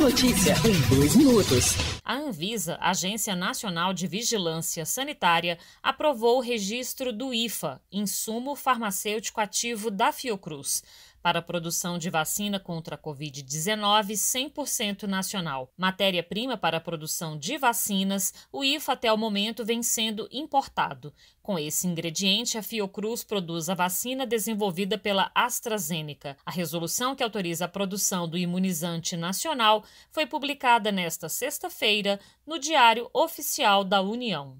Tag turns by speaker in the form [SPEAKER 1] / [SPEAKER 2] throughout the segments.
[SPEAKER 1] notícia em dois minutos. A Anvisa, Agência Nacional de Vigilância Sanitária, aprovou o registro do IFA, Insumo Farmacêutico Ativo da Fiocruz para a produção de vacina contra a Covid-19 100% nacional. Matéria-prima para a produção de vacinas, o IFA até o momento vem sendo importado. Com esse ingrediente, a Fiocruz produz a vacina desenvolvida pela AstraZeneca. A resolução que autoriza a produção do imunizante nacional foi publicada nesta sexta-feira no Diário Oficial da União.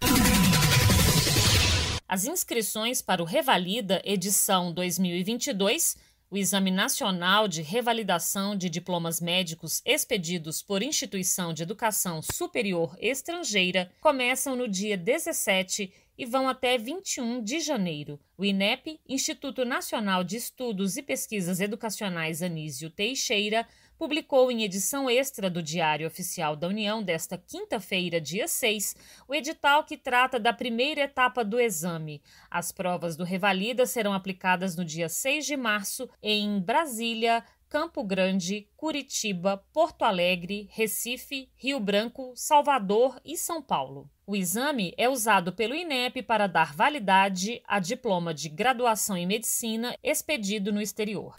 [SPEAKER 1] As inscrições para o Revalida edição 2022 o Exame Nacional de Revalidação de Diplomas Médicos expedidos por instituição de educação superior estrangeira começam no dia 17 e vão até 21 de janeiro. O INEP, Instituto Nacional de Estudos e Pesquisas Educacionais Anísio Teixeira, publicou em edição extra do Diário Oficial da União desta quinta-feira, dia 6, o edital que trata da primeira etapa do exame. As provas do Revalida serão aplicadas no dia 6 de março em Brasília, Campo Grande, Curitiba, Porto Alegre, Recife, Rio Branco, Salvador e São Paulo. O exame é usado pelo INEP para dar validade a diploma de graduação em medicina expedido no exterior.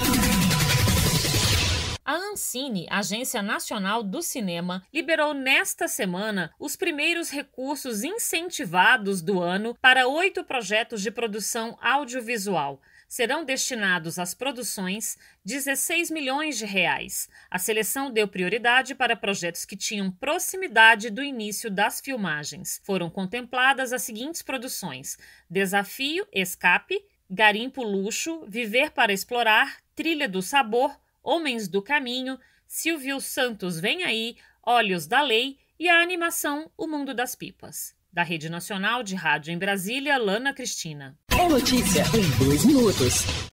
[SPEAKER 1] A Ancine, Agência Nacional do Cinema, liberou nesta semana os primeiros recursos incentivados do ano para oito projetos de produção audiovisual serão destinados às produções 16 milhões de reais. A seleção deu prioridade para projetos que tinham proximidade do início das filmagens. Foram contempladas as seguintes produções: Desafio, Escape, Garimpo Luxo, Viver para Explorar, Trilha do Sabor, Homens do Caminho, Silvio Santos Vem Aí, Olhos da Lei e a animação O Mundo das Pipas. Da Rede Nacional de Rádio em Brasília, Lana Cristina. É notícia em dois minutos.